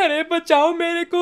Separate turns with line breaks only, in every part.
अरे बचाओ मेरे को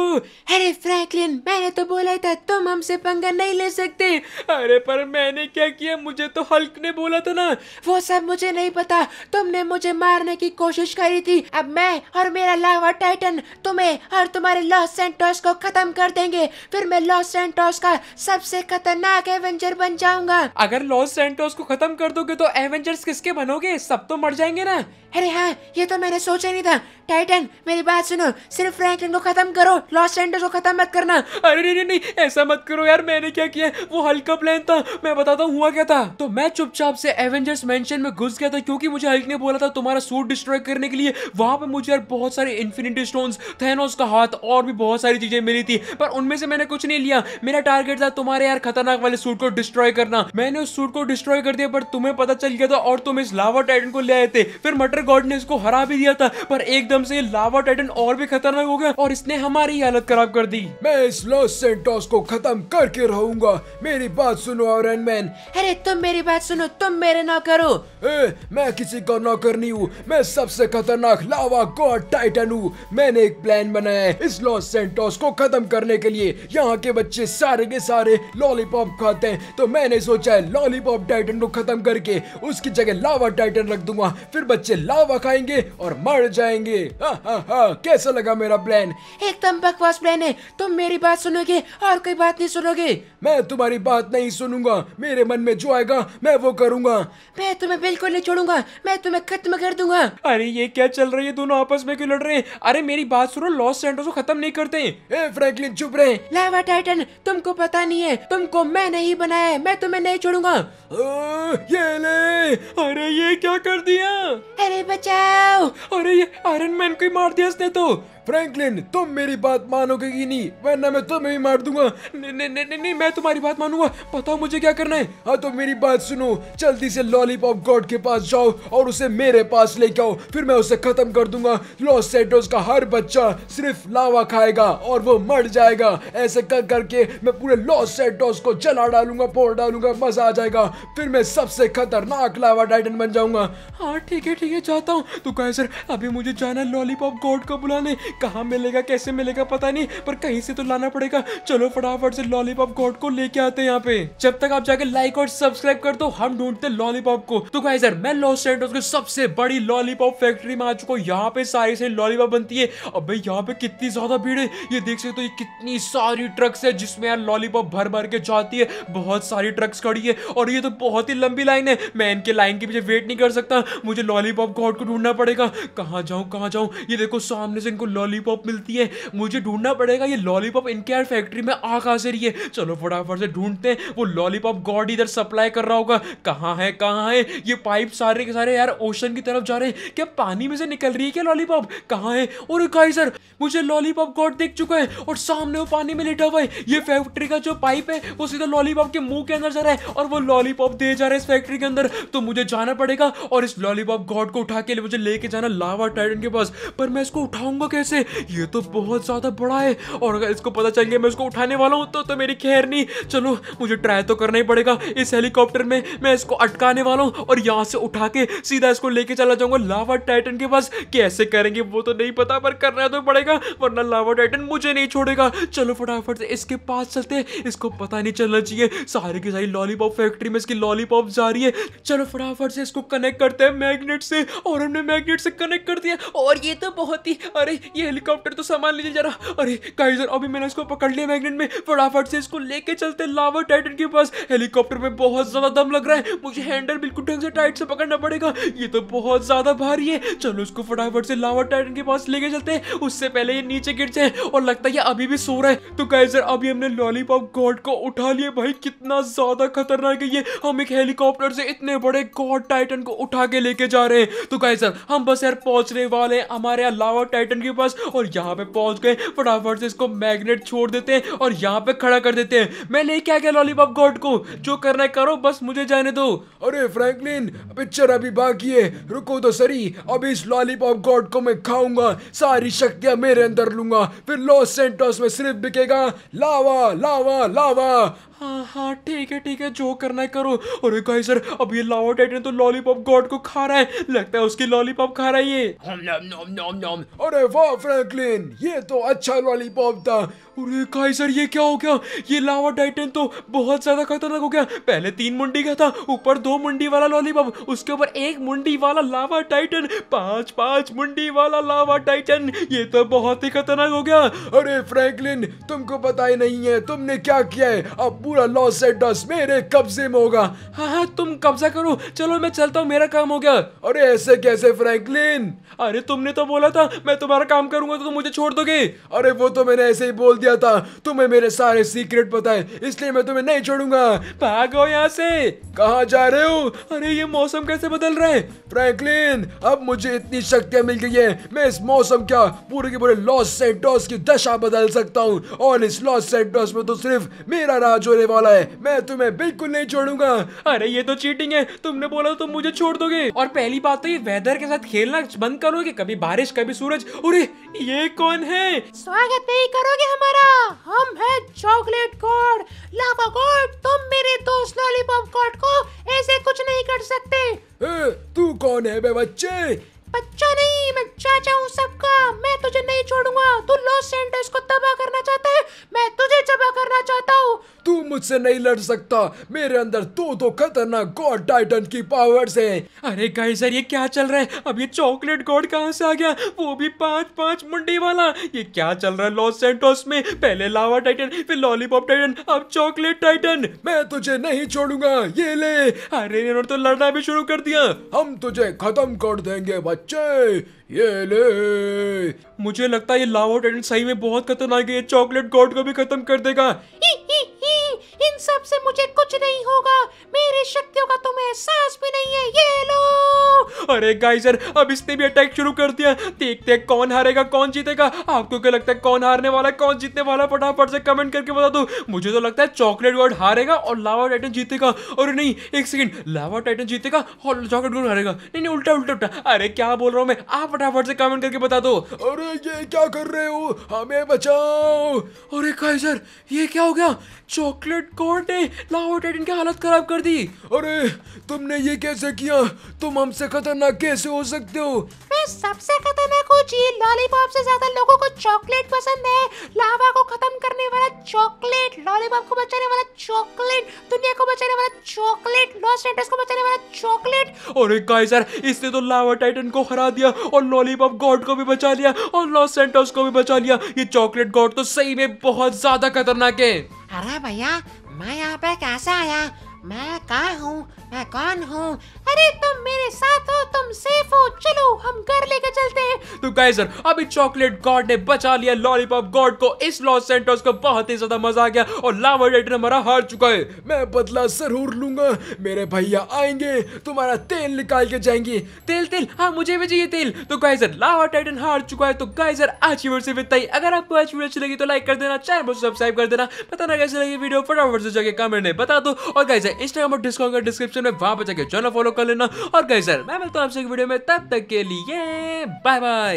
अरे फ्रैंकलिन मैंने तो बोला था तुम हमसे पंगा नहीं ले सकते अरे पर मैंने क्या किया मुझे तो हल्क ने बोला था ना वो सब मुझे नहीं पता तुमने मुझे मारने की कोशिश करी थी अब मैं और मेरा लावा टाइटन तुम्हें और तुम्हारे लॉस सेंटोस को खत्म कर देंगे फिर मैं लॉस सेंटोस का सबसे खतरनाक एवेंजर बन जाऊंगा अगर लॉस सेंटोस को खत्म कर दोगे तो एवेंजर्स किसके बनोगे सब तो मर जाएंगे ना अरे हाँ ये तो मैंने सोचा नहीं था टाइटन मेरी बात सुनो सिर्फ सिर्फ फ्रैंकलिन को खत्म करो लॉस सैंडर्स को खत्म मत करना अरे नहीं नहीं नहीं ऐसा मत करो यार मैंने क्या किया वो हल्का प्लान था मैं बताता हूँ हुआ क्या था तो मैं चुपचाप से एवेंजर्स मेंशन में घुस गया था क्योंकि मुझे हल्क ने बोला था तुम्हारा सूट डिस्ट्रॉय करने के लिए वहां पर मुझे यार बहुत सारे इन्फिनिटी स्टोन थैनोस का हाथ और भी बहुत सारी चीजें मिली थी पर उनमें से मैंने कुछ नहीं लिया मेरा टारगेट था तुम्हारे यार खतरनाक वाले सूट को डिस्ट्रॉय करना मैंने उस सूट को डिस्ट्रॉय कर दिया पर तुम्हें पता चल गया था और तुम इस लावा टाइटन को ले आए थे फिर मटर गॉड ने इसको हरा भी दिया था पर एकदम से लावा टाइटन और भी खतरनाक खतरनाक हो गया और इसने हमारी हालत खराब कर दी मैं इस लॉस सेंटोस को खत्म करके रहूंगा मेरी बात सुनो आयरन मैन अरे तुम मेरी बात सुनो तुम मेरे ना करो ए, मैं किसी का नौकर नहीं हूँ मैं सबसे खतरनाक लावा गॉड टाइटन हूँ मैंने एक प्लान बनाया है इस लॉस सेंटोस को खत्म करने के लिए यहाँ के बच्चे सारे के सारे लॉलीपॉप खाते हैं तो मैंने सोचा है लॉलीपॉप टाइटन को खत्म करके उसकी जगह लावा टाइटन रख दूंगा फिर बच्चे लावा खाएंगे और मर जाएंगे हा हा हा कैसा लगा मेरा मेरा प्लान एकदम बकवास प्लान है तुम मेरी बात सुनोगे और कोई बात नहीं सुनोगे मैं तुम्हारी बात नहीं सुनूंगा मेरे मन में जो आएगा मैं वो करूंगा मैं तुम्हें बिल्कुल नहीं छोड़ूंगा मैं तुम्हें खत्म कर दूंगा अरे ये क्या चल रही है दोनों आपस में क्यों लड़ रहे हैं अरे मेरी बात सुनो लॉस सेंटर को खत्म नहीं करते फ्रैंकलिन चुप रहे लावा टाइटन तुमको पता नहीं है तुमको मैं नहीं बनाया मैं तुम्हें नहीं छोड़ूंगा ये ले अरे ये क्या कर दिया अरे बचाओ अरे ये आयरन मैन को मार दिया इसने तो फ्रैंकलिन तुम मेरी बात मानोगे कि नहीं वरना मैं तुम्हें ही मार दूंगा नहीं मैं तुम्हारी बात मानूंगा बताओ मुझे क्या करना है हाँ तो मेरी बात सुनो जल्दी से लॉलीपॉप गॉड के पास जाओ और उसे मेरे पास ले जाओ फिर मैं उसे खत्म कर दूंगा लॉस सेटोस का हर बच्चा सिर्फ लावा खाएगा और वो मर जाएगा ऐसे कर करके मैं पूरे लॉस सेटोस को जला डालूंगा फोड़ डालूंगा मजा आ जाएगा फिर मैं सबसे खतरनाक लावा टाइटन बन जाऊंगा हाँ ठीक है ठीक है चाहता हूँ तो कहे सर अभी मुझे जाना है लॉलीपॉप गॉड को बुलाने कहा मिलेगा कैसे मिलेगा पता नहीं पर कहीं से तो लाना पड़ेगा चलो फटाफट से लॉलीपॉप गॉड को लेके आते हैं यहाँ पे जब तक आप जाके लाइक और सब्सक्राइब कर दो हम ढूंढते लॉलीपॉप को तो गाइस सर मैं लॉस सैंटोस सबसे बड़ी लॉलीपॉप फैक्ट्री में आ चुका हूँ यहाँ पे सारी सारी लॉलीपॉप बनती है अब भाई यहाँ पे कितनी ज्यादा भीड़ है ये देख सकते हो तो ये कितनी सारी ट्रक्स है जिसमें यार लॉलीपॉप भर भर के जाती है बहुत सारी ट्रक्स खड़ी है और ये तो बहुत ही लंबी लाइन है मैं इनके लाइन के पीछे वेट नहीं कर सकता मुझे लॉलीपॉप गॉड को ढूंढना पड़ेगा कहाँ जाऊँ कहाँ जाऊँ ये देखो सामने से इनको लॉलीपॉप मिलती है मुझे ढूंढना पड़ेगा ये लॉलीपॉप इनके यार फैक्ट्री में आ कहाँ से रही है चलो फटाफट से ढूंढते हैं वो लॉलीपॉप गॉड इधर सप्लाई कर रहा होगा कहाँ है कहाँ है ये पाइप सारे के सारे यार ओशन की तरफ जा रहे हैं क्या पानी में से निकल रही है क्या लॉलीपॉप कहाँ है और कहा सर मुझे लॉलीपॉप गॉड देख चुका है और सामने वो पानी में लेटा हुआ है ये फैक्ट्री का जो पाइप है वो सीधा लॉलीपॉप के मुंह के अंदर जा रहा है और वो लॉलीपॉप दे जा रहा है इस फैक्ट्री के अंदर तो मुझे जाना पड़ेगा और इस लॉलीपॉप गॉड को उठा के लिए मुझे लेके जाना लावा टाइटन के पास पर मैं इसको उठाऊंगा कैसे से ये तो बहुत ज़्यादा बड़ा है और अगर इसको पता चल गया मैं उसको उठाने वाला हूँ तो, तो मेरी खैर नहीं चलो मुझे ट्राई तो करना ही पड़ेगा इस हेलीकॉप्टर में मैं इसको अटकाने वाला हूँ और यहाँ से उठा के सीधा इसको लेके चला जाऊंगा लावा टाइटन के पास कैसे करेंगे वो तो नहीं पता पर करना तो पड़ेगा वरना लावा टाइटन मुझे नहीं छोड़ेगा चलो फटाफट से इसके पास चलते इसको पता नहीं चलना चाहिए सारे की सारी लॉलीपॉप फैक्ट्री में इसकी लॉलीपॉप जा रही है चलो फटाफट से इसको कनेक्ट करते हैं मैग्नेट से और हमने मैग्नेट से कनेक्ट कर दिया और ये तो बहुत ही अरे ये हेलीकॉप्टर तो सामान लीजिए जरा अरे काइजर अभी मैंने इसको पकड़ लिया मैग्नेट में फटाफट से इसको लेके चलते लावा टाइटन के पास हेलीकॉप्टर में बहुत ज्यादा दम लग रहा है मुझे हैंडल बिल्कुल ढंग से टाइट से पकड़ना पड़ेगा ये तो बहुत ज्यादा भारी है चलो इसको फटाफट से लावा टाइटन के पास लेके चलते हैं उससे पहले ये नीचे गिर जाए और लगता है ये अभी भी सो रहा है तो काइजर अभी हमने लॉलीपॉप गॉड को उठा लिया भाई कितना ज्यादा खतरनाक है ये हम एक हेलीकॉप्टर से इतने बड़े गॉड टाइटन को उठा के लेके जा रहे हैं तो काइजर हम बस यार पहुंचने वाले हैं हमारे यहाँ लावा टाइटन के पास और यहाँ पे पहुंच गए फटाफट से इसको मैग्नेट छोड़ देते हैं और यहाँ पे खड़ा कर देते हैं मैं लेके आ गया लॉलीपॉप गॉड को जो करना करो बस मुझे जाने दो अरे फ्रैंकलिन पिक्चर अभी बाकी है रुको तो सरी अभी इस लॉलीपॉप गॉड को मैं खाऊंगा सारी शक्तियां मेरे अंदर लूंगा फिर लॉस सेंटोस में सिर्फ बिकेगा लावा लावा लावा हाँ हाँ ठीक है ठीक है जो करना है करो अरे गाइस सर अब ये लावा टाइटन तो लॉलीपॉप गॉड को खा रहा है लगता है उसकी लॉलीपॉप खा रहा है ये नम नम नम अरे वाह फ्रैंकलिन ये तो अच्छा लॉलीपॉप था अरे गाइस सर ये क्या हो गया ये लावा टाइटन तो बहुत ज्यादा खतरनाक हो गया पहले तीन मुंडी का था ऊपर दो मुंडी वाला लॉलीपॉप उसके ऊपर एक मुंडी वाला लावा टाइटन पांच पांच मुंडी वाला लावा टाइटन ये तो बहुत ही खतरनाक हो गया अरे फ्रैंकलिन तुमको पता ही नहीं है तुमने क्या किया है अब पूरा लॉस सेट मेरे कब्जे में होगा हाँ हाँ तुम कब्जा करो चलो मैं चलता हूँ मेरा काम हो गया अरे ऐसे कैसे फ्रैंकलिन अरे तुमने तो बोला था मैं तुम्हारा काम करूंगा तो तुम मुझे छोड़ दोगे अरे वो तो मैंने ऐसे ही बोल दिया था तुम्हें मेरे सारे सीक्रेट पता है इसलिए मैं तुम्हें नहीं छोड़ूंगा भागो यहाँ से कहा जा रहे हो अरे ये मौसम कैसे बदल रहा है फ्रैंकलिन अब मुझे इतनी शक्तियाँ मिल गई है मैं इस मौसम क्या पूरे के पूरे लॉस सेंटोस की दशा बदल सकता हूँ और इस लॉस सेंटोस में तो सिर्फ मेरा राज हो होने वाला है मैं तुम्हें बिल्कुल नहीं छोड़ूंगा अरे ये तो चीटिंग है तुमने बोला तो तुम मुझे छोड़ दोगे और पहली बात तो ये वेदर के साथ खेलना बंद करोगे कभी बारिश कभी सूरज अरे ये कौन है स्वागत नहीं करोगे हमारा हम है चॉकलेट कोड लावा कोड तुम मेरे दोस्त लॉलीपॉप कोड को ऐसे कुछ नहीं कर सकते ए, तू कौन है बे बच्चे बच्चा नहीं मैं चाचा हूँ सबका मैं तुझे नहीं छोड़ूंगा तू लॉस सेंटर्स को तबाह करना चाहता है मैं तुझे तबाह करना चाहता हूँ तू मुझसे नहीं लड़ सकता मेरे अंदर तो तो खतरनाक गॉड टाइटन की पावर्स है अरे काइजर ये क्या चल रहा है अब ये चॉकलेट गॉड कहाँ से आ गया वो भी पांच पांच मुंडी वाला ये क्या चल रहा है लॉस सेंटोस में पहले लावा टाइटन फिर लॉलीपॉप टाइटन अब चॉकलेट टाइटन मैं तुझे नहीं छोड़ूंगा ये ले अरे इन्होंने तो लड़ना भी शुरू कर दिया हम तुझे खत्म कर देंगे बच्चे बच्चे ये ले मुझे लगता है ये लावा टेंट सही में बहुत खतरनाक है चॉकलेट गॉड को भी खत्म कर देगा ही ही ही इन सब से मुझे कुछ नहीं होगा मेरी शक्तियों का अरे गाइजर अब इसने भी अटैक शुरू कर दिया देखते हैं कौन हारेगा कौन जीतेगा आपको क्या लगता है कौन हारने वाला है कौन जीतने वाला फटाफट से कमेंट करके बता दो मुझे तो लगता है चॉकलेट वर्ड हारेगा और लावा टाइटन जीतेगा और नहीं एक सेकंड लावा टाइटन जीतेगा और चॉकलेट वर्ड हारेगा नहीं नहीं उल्टा उल्टा उल्टा अरे क्या बोल रहा हूँ मैं आप फटाफट से कमेंट करके बता दो अरे ये क्या कर रहे हो हमें बचाओ अरे गाइजर ये क्या हो गया चॉकलेट गॉड ने लावा टाइटन की हालत खराब कर दी अरे तुमने ये कैसे किया तुम हमसे खतरनाक खतरनाक कैसे हो सकते हो मैं सबसे खतरनाक हूँ जी लॉलीपॉप से ज्यादा लोगों को चॉकलेट पसंद है लावा को खत्म करने वाला चॉकलेट लॉलीपॉप को बचाने वाला चॉकलेट दुनिया को बचाने वाला चॉकलेट लॉस एंटर्स को बचाने वाला चॉकलेट और एक काइजर इसने तो लावा टाइटन को हरा दिया और लॉलीपॉप गॉड को भी बचा लिया और लॉस सेंटर्स को भी बचा लिया ये चॉकलेट गॉड तो सही में बहुत ज्यादा खतरनाक है अरे भैया मैं यहाँ पे कैसे आया मैं कहा हूँ मैं कौन हूँ अरे तुम मेरे साथ हो तुम सेफ हो चलो तो गाइजर अभी चॉकलेट गॉड ने बचा लिया लॉलीपॉप गॉड को इस लॉस सेंटर्स को बहुत ही ज्यादा मजा आ गया और लावा ने हमारा हार चुका है मैं बदला जरूर लूंगा मेरे भैया आएंगे तुम्हारा तेल निकाल के जाएंगे तेल तेल हाँ मुझे भी चाहिए तेल तो गाइजर लावा टाइटन हार चुका है तो गाइजर आज की वीडियो से अगर आपको आज वीडियो अच्छी लगी तो लाइक कर देना चैनल को सब्सक्राइब कर देना पता ना कैसे लगी वीडियो फटाफट से जाके कमेंट में बता दो और गाइजर इंस्टाग्राम और डिस्काउंट का डिस्क्रिप्शन में वहां पर जाकर चैनल फॉलो कर लेना और गाइजर मैं मिलता हूँ आपसे वीडियो में तब तक के लिए बाय बाय